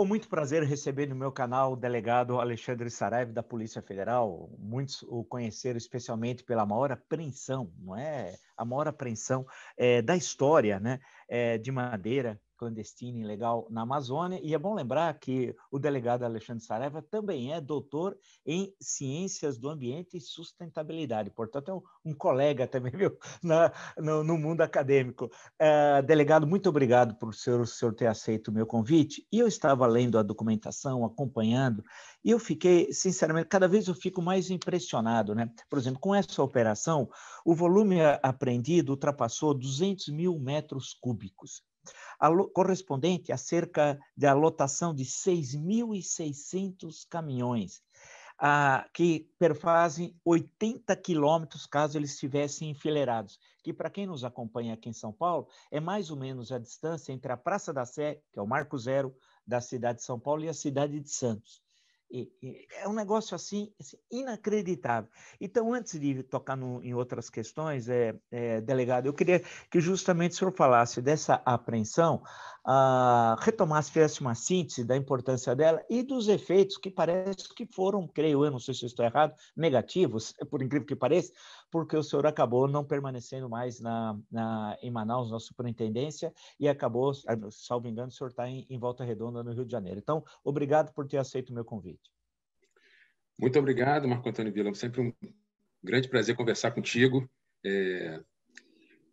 Com muito prazer receber no meu canal o delegado Alexandre Saraiva da Polícia Federal. Muitos o conheceram especialmente pela maior apreensão, não é? A maior apreensão é, da história, né? É, de madeira clandestina e ilegal na Amazônia. E é bom lembrar que o delegado Alexandre Saraiva também é doutor em ciências do ambiente e sustentabilidade. Portanto, é um, um colega também, viu, na, no, no, mundo acadêmico. É, delegado, muito obrigado por o senhor, o senhor ter aceito o meu convite. E eu estava lendo a documentação, acompanhando, e eu fiquei, sinceramente, cada vez eu fico mais impressionado. Né? Por exemplo, com essa operação, o volume eh, apreendido ultrapassou 200 mil metros cúbicos correspondente a cerca da lotação de 6.600 caminhões, ah, que perfazem 80 quilômetros caso eles estivessem enfileirados, que para quem nos acompanha aqui em São Paulo, é mais ou menos a distância entre a Praça da Sé, que é o marco zero da cidade de São Paulo, e a cidade de Santos é um negócio assim, assim, inacreditável. Então, antes de tocar no, em outras questões, é, é, delegado, eu queria que justamente o senhor falasse dessa apreensão, ah, retomasse, fizesse uma síntese da importância dela e dos efeitos que parece que foram, creio eu, não sei se estou errado, negativos, por incrível que pareça, porque o senhor acabou não permanecendo mais na, na em Manaus, na superintendência, e acabou, ah, salvo engano, o senhor está em, em Volta Redonda, no Rio de Janeiro. Então, obrigado por ter aceito o meu convite. Muito obrigado, Marco Antônio Vila. Sempre um grande prazer conversar contigo. É...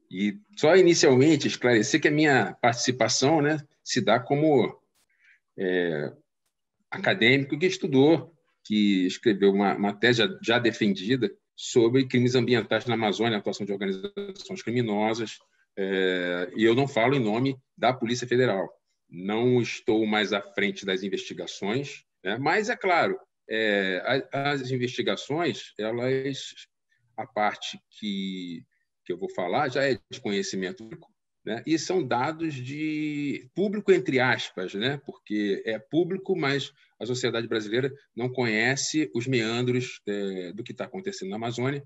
E só inicialmente esclarecer que a minha participação né, se dá como é, acadêmico que estudou, que escreveu uma, uma tese já, já defendida sobre crimes ambientais na Amazônia, atuação de organizações criminosas. É, e eu não falo em nome da Polícia Federal. Não estou mais à frente das investigações, né? mas é claro, é, as investigações, elas, a parte que, que eu vou falar já é de conhecimento público, né? E são dados de público, entre aspas, né? porque é público, mas a sociedade brasileira não conhece os meandros é, do que está acontecendo na Amazônia.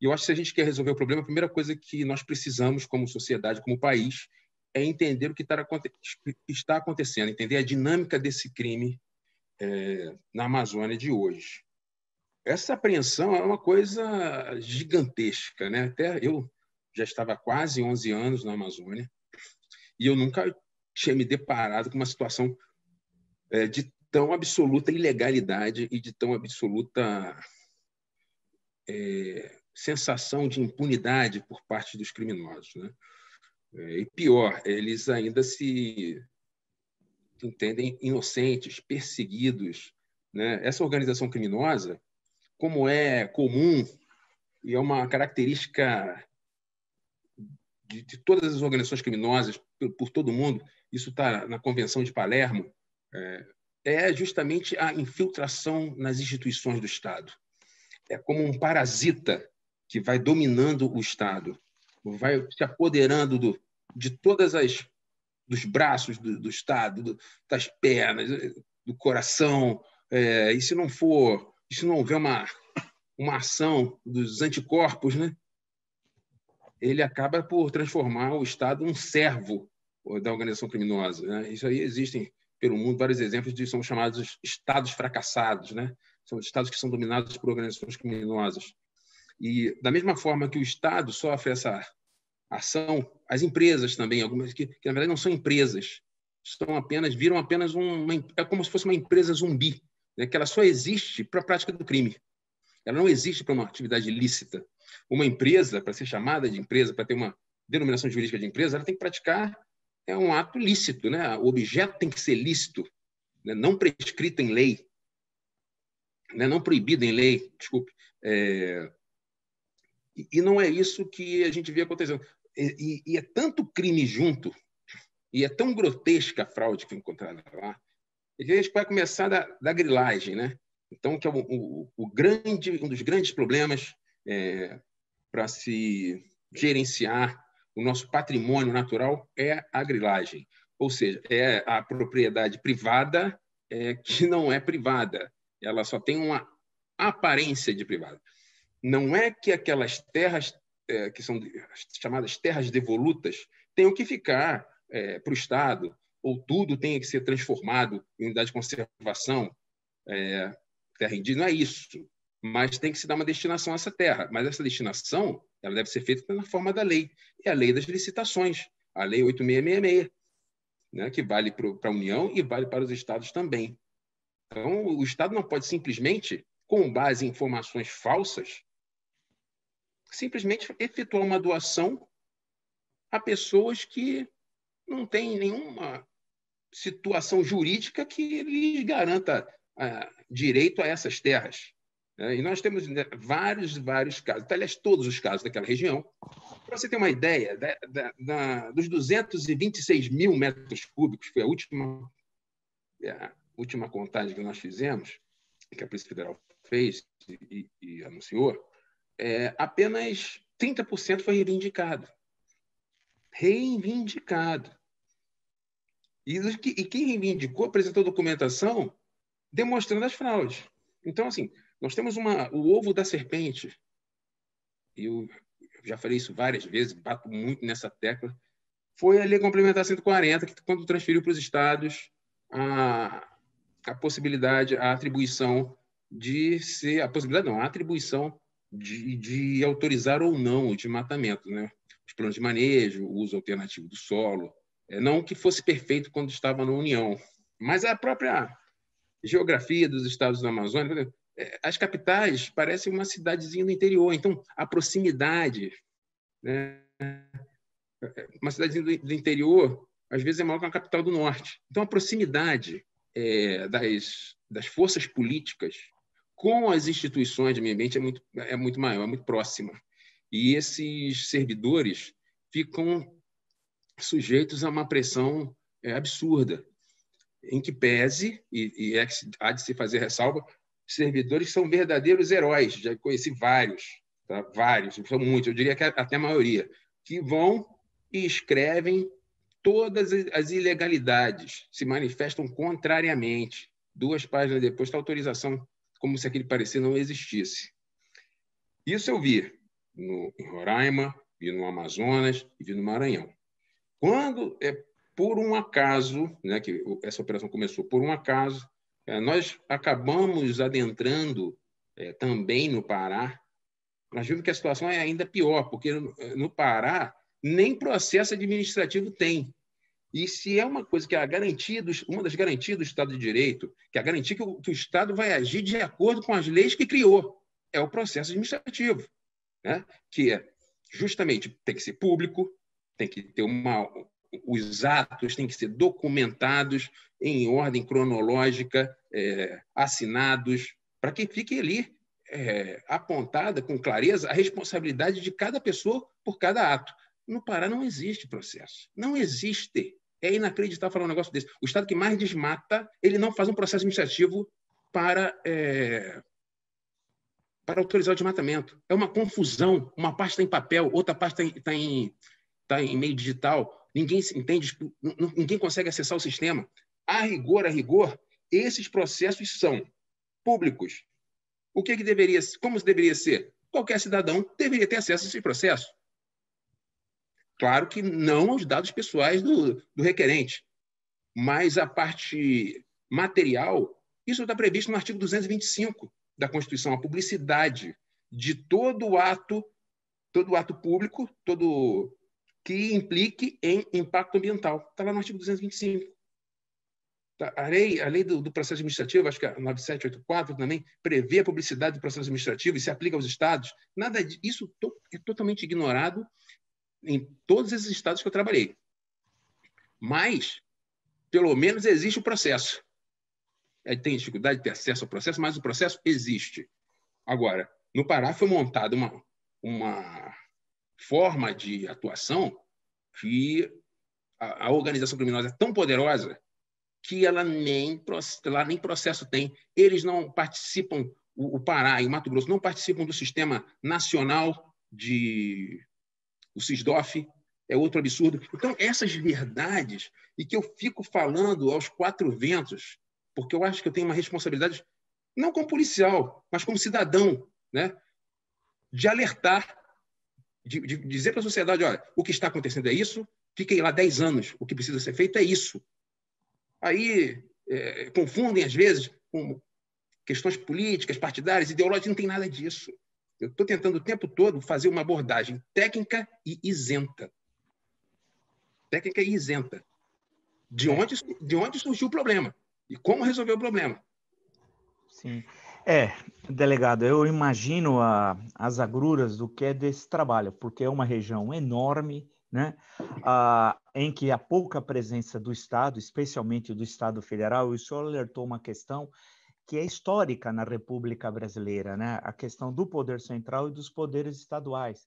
E eu acho que se a gente quer resolver o problema, a primeira coisa que nós precisamos, como sociedade, como país, é entender o que tá está acontecendo, entender a dinâmica desse crime é, na Amazônia de hoje. Essa apreensão é uma coisa gigantesca, né? Até eu já estava quase 11 anos na Amazônia, e eu nunca tinha me deparado com uma situação é, de tão absoluta ilegalidade e de tão absoluta é, sensação de impunidade por parte dos criminosos. Né? É, e pior, eles ainda se entendem inocentes, perseguidos. Né? Essa organização criminosa, como é comum e é uma característica de, de todas as organizações criminosas por, por todo o mundo, isso está na Convenção de Palermo, é, é justamente a infiltração nas instituições do Estado. É como um parasita que vai dominando o Estado, vai se apoderando do, de todas as dos braços do, do Estado, do, das pernas, é, do coração. É, e se não for, se não houver uma uma ação dos anticorpos, né, ele acaba por transformar o Estado um servo da organização criminosa. Né? Isso aí existem pelo mundo vários exemplos de são chamados Estados fracassados, né? São Estados que são dominados por organizações criminosas. E da mesma forma que o Estado sofre essa ação, as empresas também, algumas que, que na verdade não são empresas, são apenas viram apenas uma é como se fosse uma empresa zumbi, né? Que ela só existe para a prática do crime. Ela não existe para uma atividade lícita. Uma empresa, para ser chamada de empresa, para ter uma denominação jurídica de empresa, ela tem que praticar é um ato lícito, né? O objeto tem que ser lícito, né? não prescrito em lei, né? não proibido em lei, desculpe. É... E não é isso que a gente vê acontecendo. E, e, e é tanto crime junto, e é tão grotesca a fraude que é encontraram lá, que a gente vai começar da, da grilagem, né? Então, que é o, o, o grande, um dos grandes problemas é, para se gerenciar o nosso patrimônio natural é a grilagem, ou seja, é a propriedade privada é, que não é privada, ela só tem uma aparência de privada. Não é que aquelas terras é, que são chamadas terras devolutas tenham que ficar é, para o Estado ou tudo tenha que ser transformado em unidade de conservação, é, terra indígena, não é isso mas tem que se dar uma destinação a essa terra. Mas essa destinação ela deve ser feita na forma da lei, é a lei das licitações, a lei 8666, né, que vale para a União e vale para os estados também. Então, o Estado não pode simplesmente, com base em informações falsas, simplesmente efetuar uma doação a pessoas que não têm nenhuma situação jurídica que lhes garanta ah, direito a essas terras. Né? E nós temos né, vários, vários casos, então, aliás, todos os casos daquela região. Para você ter uma ideia, da, da, da, dos 226 mil metros cúbicos, foi a última, é, a última contagem que nós fizemos, que a Polícia Federal fez e, e anunciou, é, apenas 30% foi reivindicado. Reivindicado. e quem reivindicou apresentou documentação demonstrando as fraudes. Então, assim, nós temos uma, o ovo da serpente. Eu já falei isso várias vezes, bato muito nessa tecla. Foi a lei complementar 140, que quando transferiu para os estados a, a possibilidade, a atribuição de ser, a possibilidade não, a atribuição de, de autorizar ou não o desmatamento, né? os planos de manejo, o uso alternativo do solo, é, não que fosse perfeito quando estava na União, mas a própria geografia dos estados da Amazônia, é, as capitais parecem uma cidadezinha do interior, então a proximidade, né? É uma cidadezinha do, interior, às vezes é maior que uma capital do norte. Então a proximidade é, das, das forças políticas com as instituições de meio ambiente é muito, é muito maior, é muito próxima. E esses servidores ficam sujeitos a uma pressão é, absurda, em que pese, e, e é que há de se fazer ressalva, servidores são verdadeiros heróis, já conheci vários, tá? vários, são muitos, eu diria que até a maioria, que vão e escrevem todas as ilegalidades, se manifestam contrariamente. Duas páginas depois da tá autorização, como se aquele parecer não existisse. Isso eu vi no, em Roraima, vi no Amazonas e vi no Maranhão. Quando é por um acaso, né, que essa operação começou por um acaso, é, nós acabamos adentrando é, também no Pará. Nós vimos que a situação é ainda pior, porque é, no, Pará nem processo administrativo tem. E se é uma coisa que é a garantia uma das garantias do Estado de Direito, que é a garantia que o, que o Estado vai agir de acordo com as leis que criou, é o processo administrativo, né? que é justamente tem que ser público, tem que ter uma, os atos têm que ser documentados em ordem cronológica, é, assinados, para que fique ali é, apontada com clareza a responsabilidade de cada pessoa por cada ato. No Pará não existe processo. Não existe. É inacreditável falar um negócio desse. O Estado que mais desmata, ele não faz um processo administrativo para, é, para autorizar o desmatamento. É uma confusão. Uma parte está em papel, outra parte está em, tá em, tá em meio digital ninguém entende, tipo, ninguém consegue acessar o sistema. A rigor, a rigor, esses processos são públicos. O que, é que deveria, como deveria ser? Qualquer cidadão deveria ter acesso a esse processo. Claro que não aos dados pessoais do, do requerente, mas a parte material, isso está previsto no artigo 225 da Constituição, a publicidade de todo ato, todo ato público, todo que implique em impacto ambiental. Está lá no artigo 225. Tá, a lei, a lei do, do, processo administrativo, acho que é a 9784 também, prevê a publicidade do processo administrativo e se aplica aos estados. Nada disso to, é totalmente ignorado em todos esses estados que eu trabalhei. Mas, pelo menos, existe o processo. É, tem dificuldade de ter acesso ao processo, mas o processo existe. Agora, no Pará foi montada uma, uma forma de atuação que a, a organização criminosa é tão poderosa que ela nem, ela nem processo tem. Eles não participam, o, o Pará e o Mato Grosso não participam do sistema nacional de o SISDOF, é outro absurdo. Então, essas verdades, e que eu fico falando aos quatro ventos, porque eu acho que eu tenho uma responsabilidade, não como policial, mas como cidadão, né? de alertar de, de dizer para a sociedade: olha, o que está acontecendo é isso, fiquei lá 10 anos, o que precisa ser feito é isso. Aí é, confundem, às vezes, com questões políticas, partidárias, ideológicas, não tem nada disso. Eu estou tentando o tempo todo fazer uma abordagem técnica e isenta. Técnica e isenta. De onde, de onde surgiu o problema e como resolver o problema. Sim. É, delegado, eu imagino a, as agruras do que é desse trabalho, porque é uma região enorme, né? Ah, em que a pouca presença do Estado, especialmente do Estado Federal, isso alertou uma questão que é histórica na República Brasileira, né? A questão do poder central e dos poderes estaduais.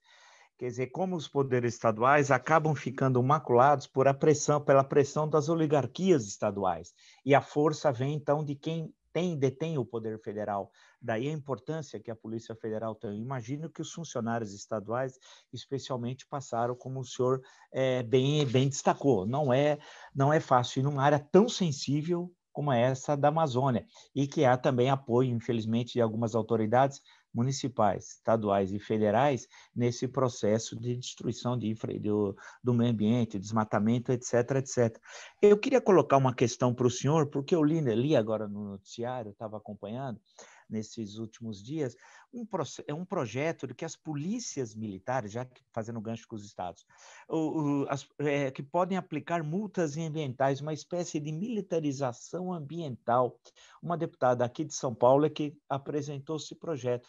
Quer dizer, como os poderes estaduais acabam ficando maculados por a pressão, pela pressão das oligarquias estaduais. E a força vem, então, de quem tem, detém o poder federal. Daí a importância que a Polícia Federal tem. Imagino que os funcionários estaduais, especialmente, passaram, como o senhor é, bem, bem destacou. Não é, não é fácil. E numa área tão sensível como essa da Amazônia, e que há também apoio, infelizmente, de algumas autoridades, municipais, estaduais e federais nesse processo de destruição de infra, do, do meio ambiente, desmatamento, etc, etc. Eu queria colocar uma questão para o senhor, porque eu li, né, li agora no noticiário, estava acompanhando, nesses últimos dias, um, é um projeto de que as polícias militares, já que fazendo gancho com os estados, o, o, as, é, que podem aplicar multas ambientais, uma espécie de militarização ambiental. Uma deputada aqui de São Paulo é que apresentou esse projeto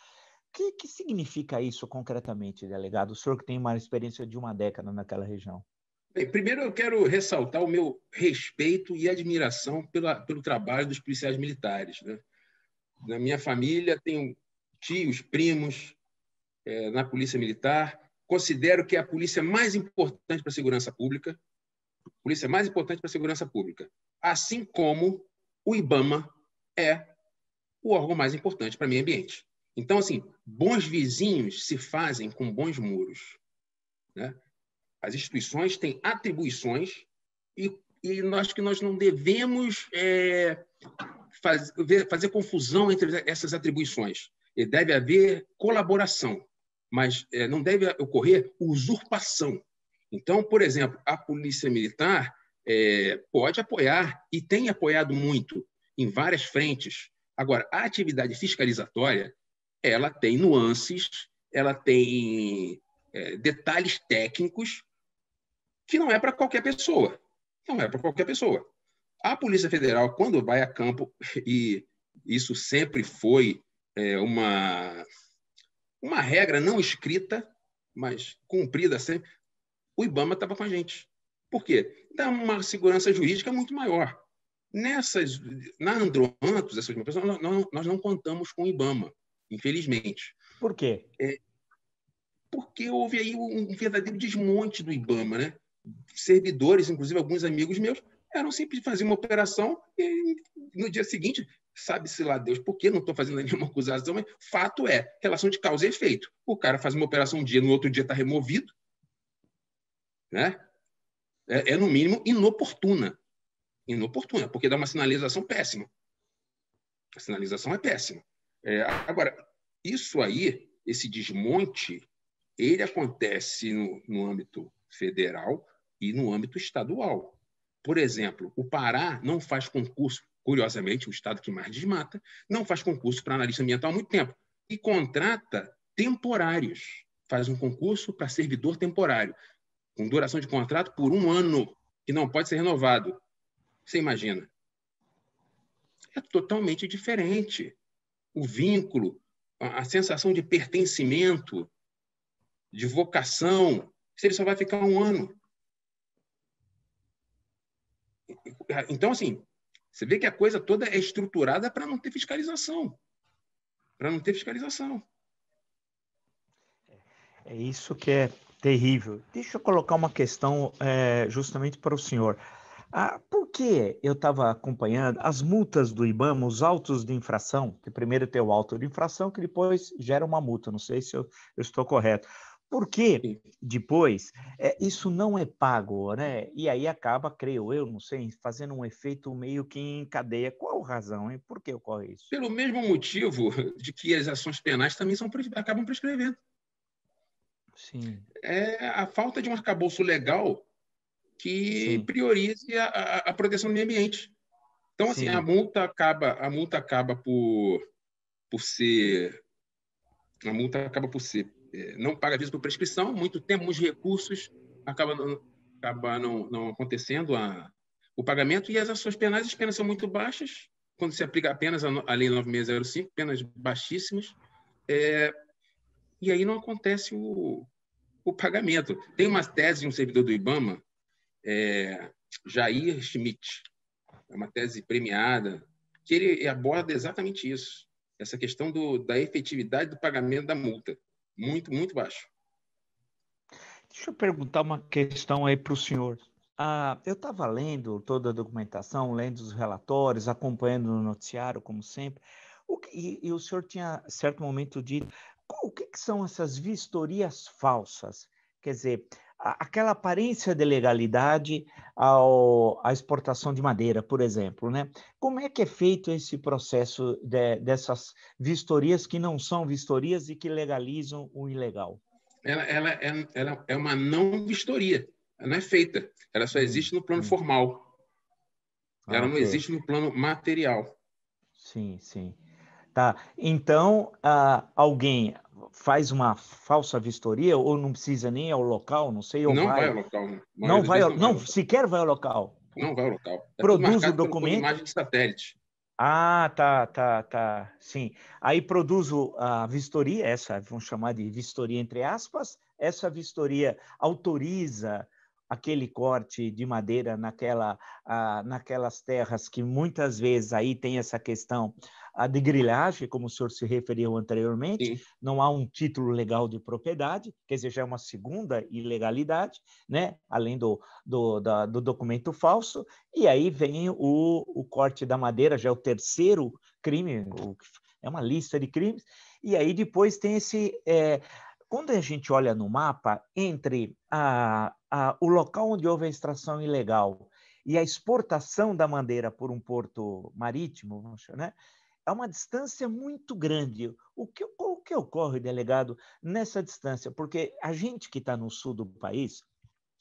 que, que significa isso concretamente, delegado? O senhor que tem uma experiência de uma década naquela região. Bem, primeiro, eu quero ressaltar o meu respeito e admiração pela, pelo trabalho dos policiais militares. Né? Na minha família, tenho tios, primos é, na Polícia Militar. Considero que é a polícia mais importante para a segurança pública. A polícia mais importante para a segurança pública. Assim como o IBAMA é o órgão mais importante para meio ambiente. Então, assim, bons vizinhos se fazem com bons muros. Né? As instituições têm atribuições e, e nós que nós não devemos é, faz, fazer confusão entre essas atribuições. E deve haver colaboração, mas é, não deve ocorrer usurpação. Então, por exemplo, a polícia militar é, pode apoiar e tem apoiado muito em várias frentes. Agora, a atividade fiscalizatória ela tem nuances, ela tem é, detalhes técnicos que não é para qualquer pessoa. Não é para qualquer pessoa. A Polícia Federal, quando vai a campo, e isso sempre foi é, uma, uma regra não escrita, mas cumprida sempre, o Ibama estava com a gente. Por quê? Dá uma segurança jurídica muito maior. Nessas, na Androantos, essas pessoas, nós, nós não contamos com o Ibama infelizmente. Por quê? É, porque houve aí um verdadeiro desmonte do IBAMA, né? Servidores, inclusive alguns amigos meus, eram sempre fazer uma operação e no dia seguinte, sabe-se lá Deus por que não estou fazendo nenhuma acusação, mas fato é, relação de causa e efeito. O cara faz uma operação um dia, no outro dia está removido, né? É, é, no mínimo inoportuna. Inoportuna, porque dá uma sinalização péssima. A sinalização é péssima. É, agora, isso aí, esse desmonte, ele acontece no, no âmbito federal e no âmbito estadual. Por exemplo, o Pará não faz concurso, curiosamente, o estado que mais desmata, não faz concurso para analista ambiental há muito tempo e contrata temporários. Faz um concurso para servidor temporário, com duração de contrato por um ano, que não pode ser renovado. Você imagina? É totalmente diferente o vínculo, a, sensação de pertencimento, de vocação, se ele só vai ficar um ano. Então, assim, você vê que a coisa toda é estruturada para não ter fiscalização. Para não ter fiscalização. É, é isso que é terrível. Deixa eu colocar uma questão é, justamente para o senhor. Ah, por que eu estava acompanhando as multas do IBAMA, os autos de infração, que primeiro tem o auto de infração, que depois gera uma multa, não sei se eu, eu estou correto. Por que depois é, isso não é pago, né? E aí acaba, creio eu, não sei, fazendo um efeito meio que em cadeia. Qual razão, hein? Por que ocorre isso? Pelo mesmo motivo de que as ações penais também são, acabam prescrevendo. Sim. É a falta de um arcabouço legal que Sim. priorize a, a, proteção do meio ambiente. Então, assim, Sim. a multa acaba, a multa acaba por, por ser, a multa acaba por ser, é, não paga aviso por prescrição, muito tempo, muitos recursos, acaba não, acaba não, não acontecendo a, o pagamento e as ações penais, as penas são muito baixas, quando se aplica apenas a, a lei 9605, penas baixíssimas, é, e aí não acontece o, o pagamento. Tem uma tese de um servidor do IBAMA, é, Jair Schmidt, é uma tese premiada, que ele aborda exatamente isso, essa questão do, da efetividade do pagamento da multa, muito, muito baixo. Deixa eu perguntar uma questão aí para o senhor. Ah, eu estava lendo toda a documentação, lendo os relatórios, acompanhando o noticiário, como sempre. O que, e, e, o senhor tinha, certo momento, dito o que, que, são essas vistorias falsas? Quer dizer, aquela aparência de legalidade ao, à exportação de madeira, por exemplo. Né? Como é que é feito esse processo de, dessas vistorias que não são vistorias e que legalizam o ilegal? Ela, ela, é, ela é uma não vistoria, ela não é feita, ela só hum, existe no plano hum. formal. Ah, ela okay. não existe no plano material. Sim, sim. Tá. Então, ah, alguém, faz uma falsa vistoria ou não precisa nem ao local, não sei. Ou não vai, vai ao local. Né? Não vai, ao, não, vai sequer vai ao local. Não vai ao local. É produz o documento. Imagem de satélite. Ah, tá, tá, tá. Sim. Aí produzo a vistoria, essa, vamos chamar de vistoria entre aspas. Essa vistoria autoriza aquele corte de madeira naquela, ah, naquelas terras que muitas vezes aí tem essa questão ah, de grilhagem, como o senhor se referiu anteriormente, Sim. não há um título legal de propriedade, quer dizer, já é uma segunda ilegalidade, né? além do, do, da, do documento falso, e aí vem o, o corte da madeira, já é o terceiro crime, é uma lista de crimes, e aí depois tem esse... É, quando a gente olha no mapa, entre a, a, o local onde houve a extração ilegal e a exportação da madeira por um porto marítimo, né, é uma distância muito grande. O que, o que ocorre, delegado, nessa distância? Porque a gente que está no sul do país,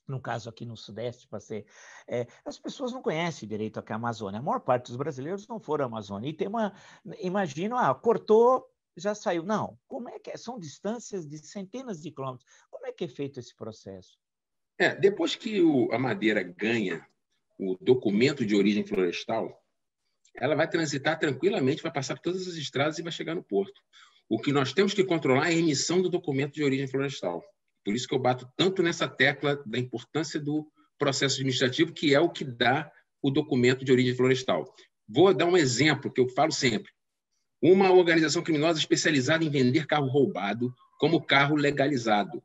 no caso aqui no Sudeste, para ser. É, as pessoas não conhecem direito aqui a Amazônia. A maior parte dos brasileiros não foram à Amazônia. E tem uma. Imagino, ah, cortou, já saiu. Não. Como é que é? São distâncias de centenas de quilômetros. Como é que é feito esse processo? É, depois que o, a madeira ganha o documento de origem florestal, ela vai transitar tranquilamente, vai passar por todas as estradas e vai chegar no porto. O que nós temos que controlar é a emissão do documento de origem florestal. Por isso que eu bato tanto nessa tecla da importância do processo administrativo, que é o que dá o documento de origem florestal. Vou dar um exemplo que eu falo sempre. Uma organização criminosa especializada em vender carro roubado como carro legalizado.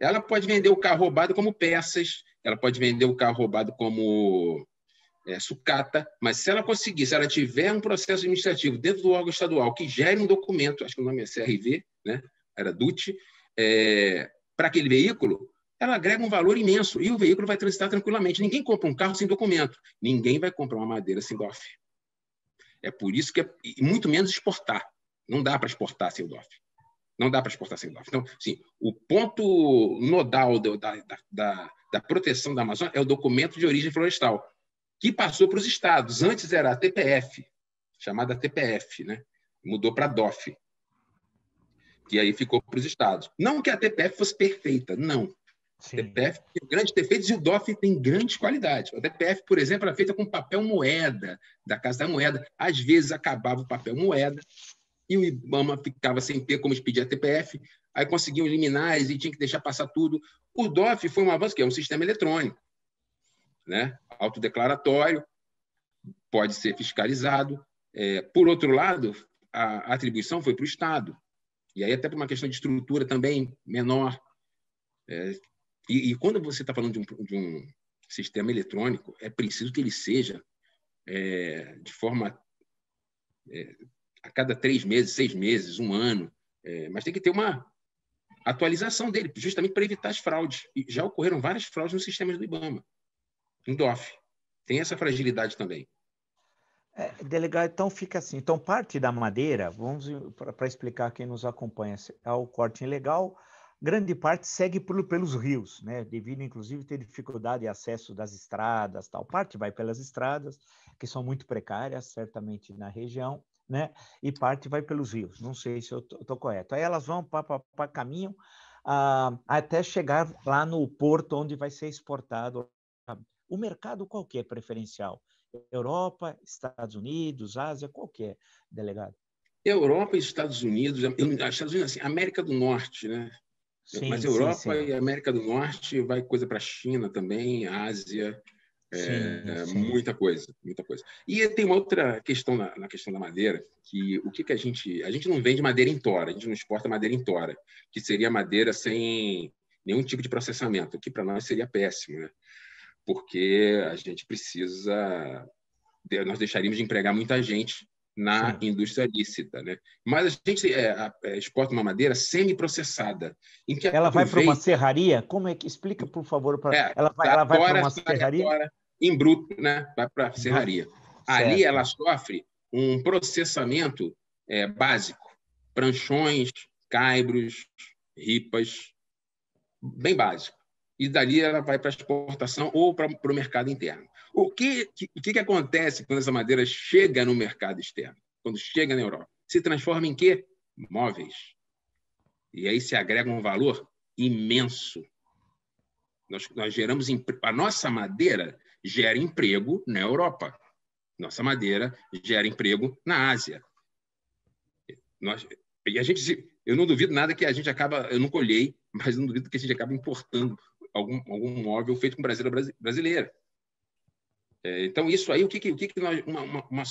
Ela pode vender o carro roubado como peças, ela pode vender o carro roubado como é, sucata, mas se ela conseguir, se ela tiver um processo administrativo dentro do órgão estadual que gere um documento, acho que o nome é CRV, né? era DUT, é, para aquele veículo, ela agrega um valor imenso e o veículo vai transitar tranquilamente. Ninguém compra um carro sem documento, ninguém vai comprar uma madeira sem DOF. É por isso que é muito menos exportar. Não dá para exportar sem o não dá para exportar sem dof Então, sim, o ponto nodal da, da, da proteção da Amazônia é o documento de origem florestal, que passou para os estados. Antes era a TPF, chamada TPF, né? mudou para a DOF, que aí ficou para os estados. Não que a TPF fosse perfeita, não. Sim. A TPF tem grandes defeitos e o DOF tem grandes qualidades. A TPF, por exemplo, era feita com papel moeda, da Casa da Moeda. Às vezes acabava o papel moeda, e o IBAMA ficava sem ter como expedir a TPF, aí conseguiam liminares e tinha que deixar passar tudo. O DOF foi um avanço, que é um sistema eletrônico, né? autodeclaratório, pode ser fiscalizado. É, por outro lado, a atribuição foi para o Estado, e aí até por uma questão de estrutura também menor. É, e, e, quando você está falando de um, de um, sistema eletrônico, é preciso que ele seja é, de forma é, a cada três meses, seis meses, um ano, é, mas tem que ter uma atualização dele, justamente para evitar as fraudes. E já ocorreram várias fraudes nos sistemas do IBAMA, em DOF. Tem essa fragilidade também. É, delegado, então fica assim. Então, parte da madeira, vamos para explicar quem nos acompanha, ao é corte ilegal, grande parte segue por, pelos rios, né? devido inclusive ter dificuldade de acesso das estradas, tal parte vai pelas estradas, que são muito precárias, certamente na região, né? E parte vai pelos rios. Não sei se eu estou correto. Aí elas vão para caminho ah, até chegar lá no porto onde vai ser exportado. O mercado qualquer preferencial. Europa, Estados Unidos, Ásia, qualquer delegado. Europa e Estados Unidos, ah, Estados Unidos assim, América do Norte, né? Sim, Mas Europa sim, sim. e América do Norte vai coisa para a China também, Ásia. É, sim, Muita coisa, muita coisa. E tem uma outra questão na, na, questão da madeira, que o que, que a gente. A gente não vende madeira em tora, a gente não exporta madeira em tora, que seria madeira sem nenhum tipo de processamento, que para nós seria péssimo, né? Porque a gente precisa. Nós deixaríamos de empregar muita gente na Sim. indústria lícita. Né? Mas a gente é, é, exporta uma madeira semi-processada. Em que ela aproveita... vai para uma serraria? Como é que explica, por favor? para É, ela vai, ela vai para uma serraria? Agora, em bruto, né? vai para a serraria. Ali ela sofre um processamento é, básico. Pranchões, caibros, ripas, bem básico. E dali ela vai para exportação ou para o mercado interno. O que, que, que acontece quando essa madeira chega no mercado externo? Quando chega na Europa? Se transforma em quê? Móveis. E aí se agrega um valor imenso. Nós, nós geramos a nossa madeira gera emprego na Europa. Nossa madeira gera emprego na Ásia. Nós, e a gente, eu não duvido nada que a gente acaba, eu não colhei, mas não duvido que a gente acaba importando algum, algum móvel feito com brasileira brasileira. É, então, isso aí, o que, o que nós. Uma, uma, uma,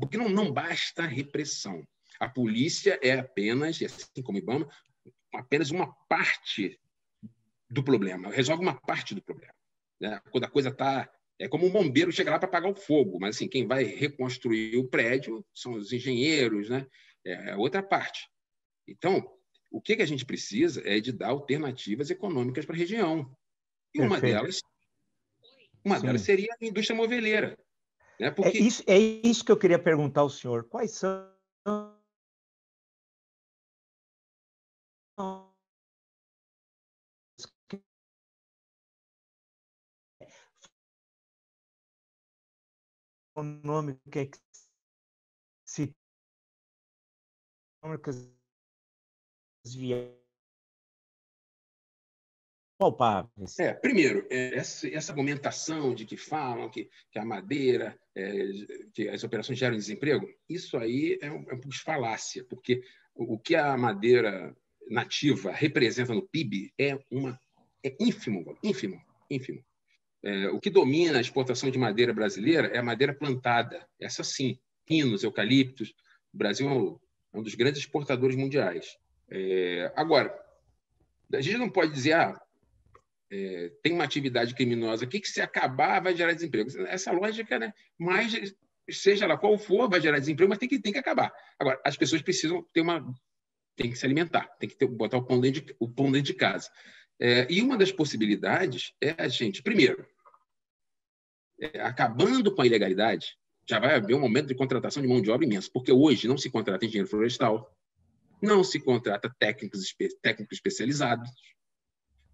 porque não, não basta repressão. A polícia é apenas, assim como Ibama, apenas uma parte do problema, resolve uma parte do problema. Né? Quando a coisa está. É como um bombeiro chegar lá para apagar o fogo, mas assim, quem vai reconstruir o prédio são os engenheiros, né? É outra parte. Então, o que, que a gente precisa é de dar alternativas econômicas para a região. E uma Perfeito. delas uma Sim. delas seria a indústria moveleira. Né? É Porque... É, isso, é isso que eu queria perguntar ao senhor. Quais são econômica que é econômicas palpáveis. É, primeiro, é, essa, essa argumentação de que falam que, que a madeira, é, que as operações geram desemprego, isso aí é um, é um pouco de falácia, porque o, que a madeira nativa representa no PIB é uma é ínfimo, ínfimo, ínfimo. É, o que domina a exportação de madeira brasileira é a madeira plantada. Essa sim, pinos, eucaliptos. O Brasil é um é dos grandes exportadores mundiais. É, agora, a gente não pode dizer, ah, é, tem uma atividade criminosa aqui que se acabar vai gerar desemprego. Essa lógica, né? Mas seja lá qual for, vai gerar desemprego, mas tem que, tem que acabar. Agora, as pessoas precisam ter uma. tem que se alimentar, tem que ter, botar o pão dentro de, o pão dentro de casa. É, e uma das possibilidades é a gente, primeiro, é, acabando com a ilegalidade, já vai haver um momento de contratação de mão de obra imenso, porque hoje não se contrata engenheiro florestal, não se contrata técnicos, técnicos especializados,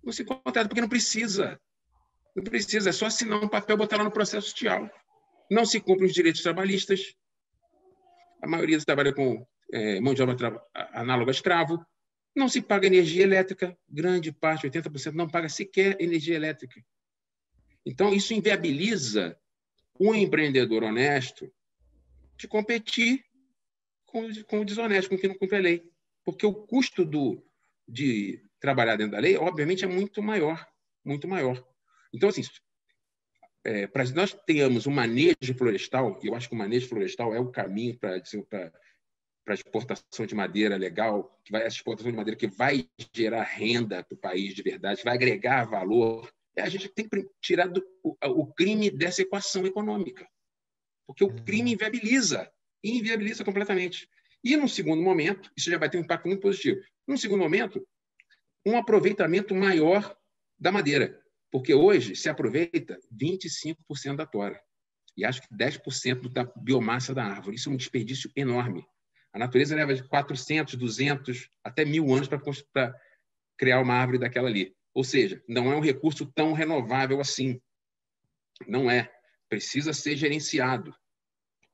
não se contrata porque não precisa. Não precisa, é só assinar um papel e botar lá no processo social. Não se cumprem os direitos trabalhistas. A maioria trabalha com é, mão de obra análoga a escravo. Não se paga energia elétrica. Grande parte, 80%, não paga sequer energia elétrica. Então, isso inviabiliza o empreendedor honesto de competir com, com o desonesto, com quem não cumpre a lei. Porque o custo do, de trabalhar dentro da lei, obviamente, é muito maior, muito maior. Então, assim, é, para nós tenhamos um manejo florestal, eu acho que o manejo florestal é o caminho para assim, para exportação de madeira legal, que vai essa exportação de madeira que vai gerar renda para o país de verdade, vai agregar valor. É, a gente tem que tirar do, o, o crime dessa equação econômica, porque o crime uhum. inviabiliza, inviabiliza completamente. E, num segundo momento, isso já vai ter um impacto muito positivo. Num segundo momento, um aproveitamento maior da madeira, porque hoje se aproveita 25% da tora e acho que 10% da biomassa da árvore. Isso é um desperdício enorme. A natureza leva de 400, 200, até mil anos para criar uma árvore daquela ali. Ou seja, não é um recurso tão renovável assim. Não é. Precisa ser gerenciado,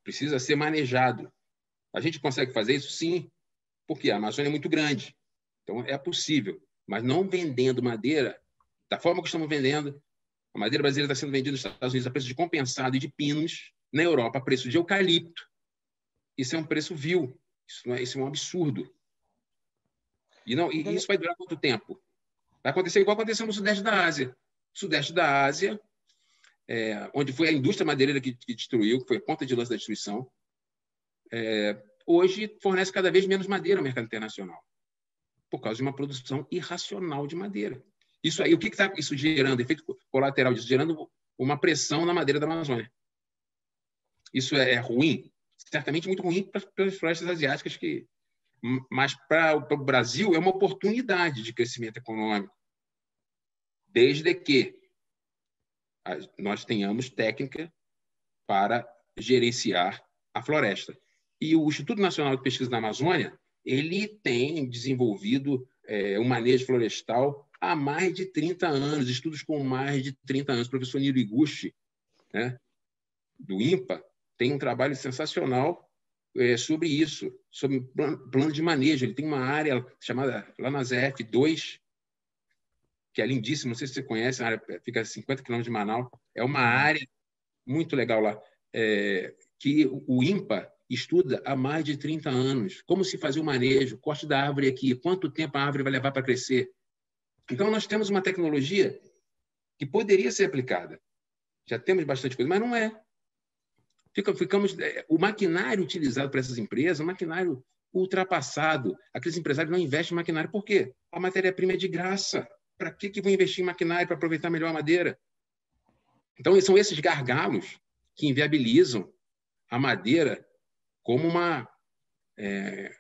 precisa ser manejado. A gente consegue fazer isso? Sim, porque a Amazônia é muito grande. Então, é possível mas não vendendo madeira da forma que estamos vendendo. A madeira brasileira está sendo vendida nos Estados Unidos a preço de compensado e de pinos, na Europa a preço de eucalipto. Isso é um preço vil, isso, não é, isso é um absurdo. E, não, e isso vai durar quanto tempo? Vai acontecer igual aconteceu no Sudeste da Ásia. Sudeste da Ásia, é, onde foi a indústria madeireira que, que, destruiu, que foi a ponta de lança da destruição, é, hoje fornece cada vez menos madeira ao mercado internacional por causa de uma produção irracional de madeira. Isso aí, o que está isso gerando? Efeito colateral disso, gerando uma pressão na madeira da Amazônia. Isso é, é ruim, certamente muito ruim para as florestas asiáticas, que, mas para o Brasil é uma oportunidade de crescimento econômico, desde que nós tenhamos técnica para gerenciar a floresta. E o Instituto Nacional de Pesquisa da Amazônia ele tem desenvolvido é, um manejo florestal há mais de 30 anos, estudos com mais de 30 anos. O professor Nilo Iguchi, né, do IMPA, tem um trabalho sensacional é, sobre isso, sobre plano de manejo. Ele tem uma área chamada, lá na ZF2, que é lindíssima, não sei se você conhece, a área fica a 50 quilômetros de Manaus, é uma área muito legal lá, é, que o IMPA estuda há mais de 30 anos como se fazer o manejo, corte da árvore aqui, quanto tempo a árvore vai levar para crescer. Então, nós temos uma tecnologia que poderia ser aplicada. Já temos bastante coisa, mas não é. Fica, ficamos, é, o maquinário utilizado para essas empresas é um maquinário ultrapassado. Aqueles empresários não investem em maquinário. Por quê? A matéria-prima é de graça. Para que, que vão investir em maquinário para aproveitar melhor a madeira? Então, são esses gargalos que inviabilizam a madeira como uma é,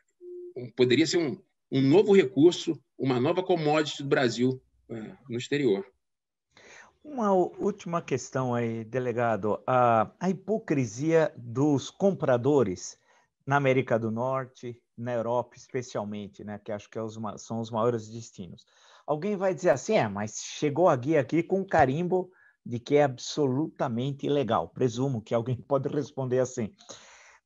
um, poderia ser um, um novo recurso, uma nova commodity do Brasil é, no exterior. Uma última questão aí, delegado. A, a hipocrisia dos compradores na América do Norte, na Europa especialmente, né, que acho que é os, são os maiores destinos. Alguém vai dizer assim, é, mas chegou a guia aqui com um carimbo de que é absolutamente ilegal. Presumo que alguém pode responder assim.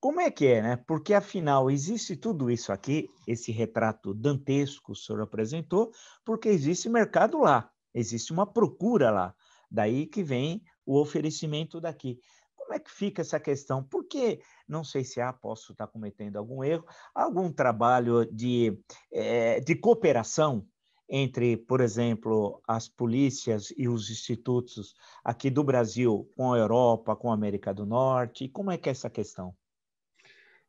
Como é que é, né? Porque afinal existe tudo isso aqui, esse retrato dantesco que o senhor apresentou, porque existe mercado lá, existe uma procura lá, daí que vem o oferecimento daqui. Como é que fica essa questão? Porque não sei se ah, posso estar cometendo algum erro, algum trabalho de, é, de cooperação entre, por exemplo, as polícias e os institutos aqui do Brasil com a Europa, com a América do Norte? Como é que é essa questão?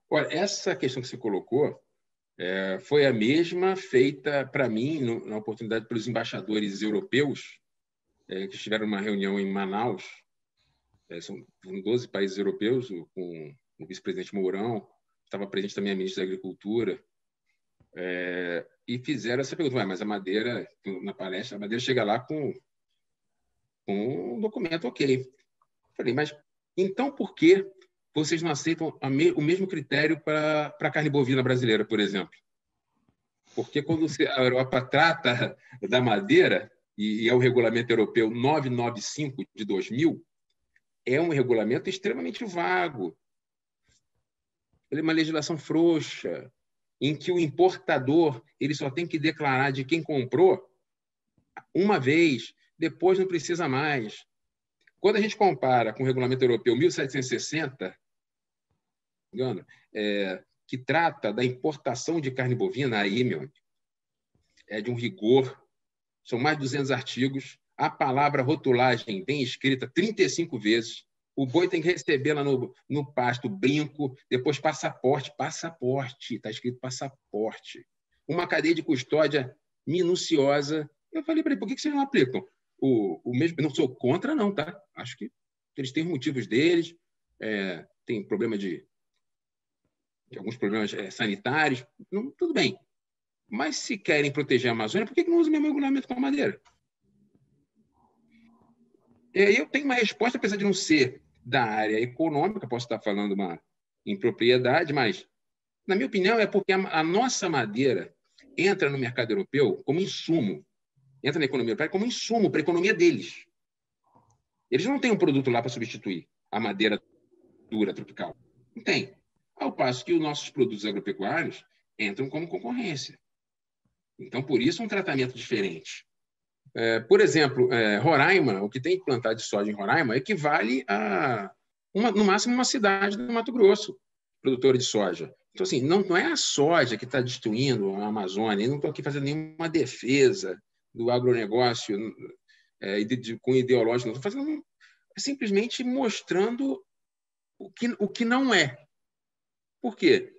Olha, essa questão que você colocou é, foi a mesma feita para mim, no, na oportunidade, pelos embaixadores europeus, é, que tiveram uma reunião em Manaus. É, são 12 países europeus, com o vice-presidente Mourão, estava presente também a ministra da Agricultura, é, e fizeram essa pergunta: mas a madeira, na palestra, a madeira chega lá com, com um documento ok. Falei, mas então por que vocês não aceitam me, o mesmo critério para a carne bovina brasileira, por exemplo. Porque quando a Europa trata da madeira, e é o regulamento europeu 995 de 2000, é um regulamento extremamente vago. Ele é uma legislação frouxa, em que o importador ele só tem que declarar de quem comprou uma vez, depois não precisa mais. Quando a gente compara com o regulamento europeu 1760, engano, é, que trata da importação de carne bovina, aí, meu é de um rigor. São mais de 200 artigos. A palavra rotulagem bem escrita 35 vezes. O boi tem que receber lá no, no pasto brinco, depois passaporte, passaporte, está escrito passaporte. Uma cadeia de custódia minuciosa. Eu falei para ele, por que vocês não aplicam? O, o mesmo, não sou contra, não, tá? Acho que eles têm motivos deles, é, tem problema de de alguns problemas é, sanitários, não, tudo bem. Mas se querem proteger a Amazônia, por que, não usam o mesmo regulamento a madeira? E aí eu tenho uma resposta, apesar de não ser da área econômica, posso estar falando uma impropriedade, mas, na minha opinião, é porque a, a nossa madeira entra no mercado europeu como insumo, entra na economia europeia como insumo para a economia deles. Eles não têm um produto lá para substituir a madeira dura tropical. Não tem. Ao passo que os nossos produtos agropecuários entram como concorrência. Então, por isso, um tratamento diferente. É, por exemplo, é, Roraima, o que tem que plantar de soja em Roraima equivale a, uma, no máximo, uma cidade do Mato Grosso, produtora de soja. Então, assim, não, não é a soja que está destruindo a Amazônia. Eu não estou aqui fazendo nenhuma defesa do agronegócio é, de, de, com ideológico. Estou fazendo é, simplesmente mostrando o que, o que não é. Por quê?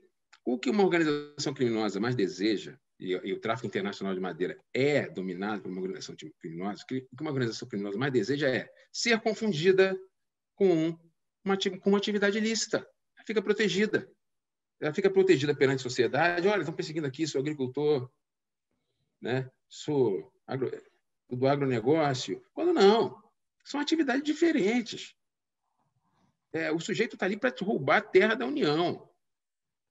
O que uma organização criminosa mais deseja, e, e o tráfico internacional de madeira é dominado por uma organização tipo criminosa, o que uma organização criminosa mais deseja é ser confundida com uma, com uma atividade ilícita. Ela fica protegida. Ela fica protegida perante a sociedade. Olha, estão perseguindo aqui, sou agricultor, né? sou agro, do agronegócio. Quando não, são atividades diferentes. É, o sujeito está ali para roubar a terra da União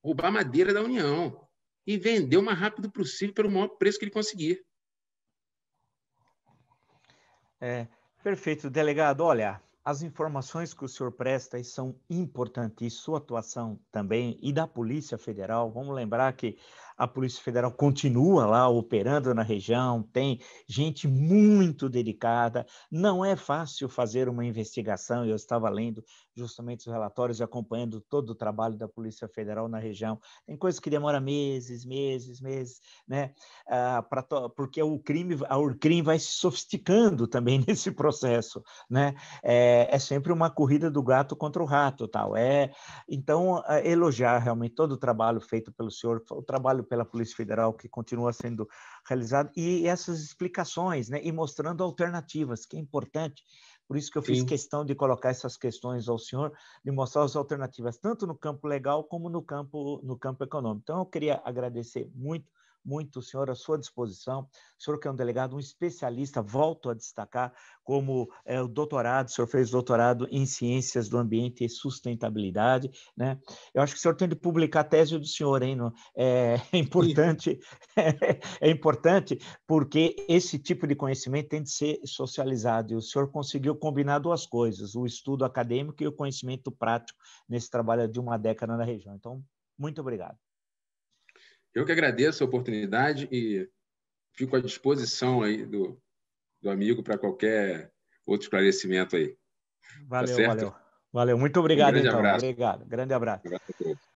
roubar madeira da União e vender o mais rápido possível pelo maior preço que ele conseguir. É, perfeito, delegado. Olha, as informações que o senhor presta são importantes, sua atuação também e da Polícia Federal. Vamos lembrar que a Polícia Federal continua lá operando na região, tem gente muito delicada, não é fácil fazer uma investigação. Eu estava lendo justamente os relatórios e acompanhando todo o trabalho da Polícia Federal na região. Tem coisas que demora meses, meses, meses, né? Ah, porque o crime, a crime vai se sofisticando também nesse processo, né? É, é sempre uma corrida do gato contra o rato, tal. É, então ah, elogiar realmente todo o trabalho feito pelo senhor, o trabalho pela Polícia Federal, que continua sendo realizado, e essas explicações, né, e mostrando alternativas, que é importante. Por isso que eu fiz Sim. questão de colocar essas questões ao senhor, de mostrar as alternativas, tanto no campo legal como no campo, no campo econômico. Então, eu queria agradecer muito muito o senhor à sua disposição. O senhor que é um delegado, um especialista, volto a destacar como é, o doutorado, o senhor fez doutorado em ciências do ambiente e sustentabilidade, né? Eu acho que o senhor tem de publicar a tese do senhor, hein? No, é, é importante, é, é importante porque esse tipo de conhecimento tem de ser socializado e o senhor conseguiu combinar duas coisas, o estudo acadêmico e o conhecimento prático nesse trabalho de uma década na região. Então, muito obrigado. Eu que agradeço a oportunidade e fico à disposição aí do, do amigo para qualquer outro esclarecimento aí. Tá valeu, tá valeu. Valeu, muito obrigado, um grande então. Abraço. Obrigado, grande abraço. Um abraço